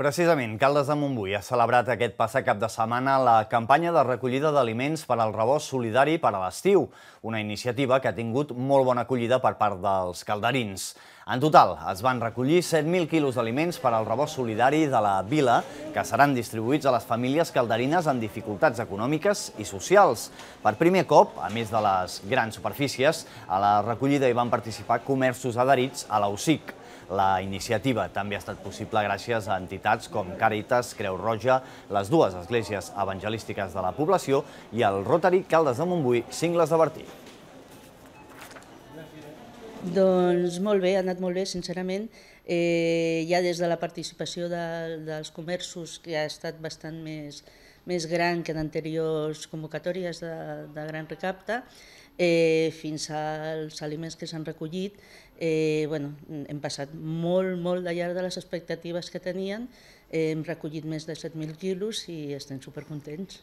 Precisament, Caldes de Montbui ha celebrat aquest passat cap de setmana la campanya de recollida d'aliments per al rebost solidari per a l'estiu, una iniciativa que ha tingut molt bona acollida per part dels calderins. En total, es van recollir 7.000 quilos d'aliments per al rebost solidari de la vila, que seran distribuïts a les famílies calderines amb dificultats econòmiques i socials. Per primer cop, a més de les grans superfícies, a la recollida hi van participar comerços adherits a l'OSIC. La iniciativa també ha estat possible gràcies a entitats com Càritas, Creu Roja, les dues esglésies evangelístiques de la població i el Rotary Caldes de Montbui, Cingles de Bertí. Doncs molt bé, ha anat molt bé, sincerament. Eh, ja des de la participació de, dels comerços, que ha estat bastant més, més gran que en anteriors convocatòries de, de gran recapte, eh, fins als aliments que s'han recollit, eh, bueno, hem passat molt, molt de llarg de les expectatives que tenien, eh, hem recollit més de 7.000 quilos i estem supercontents.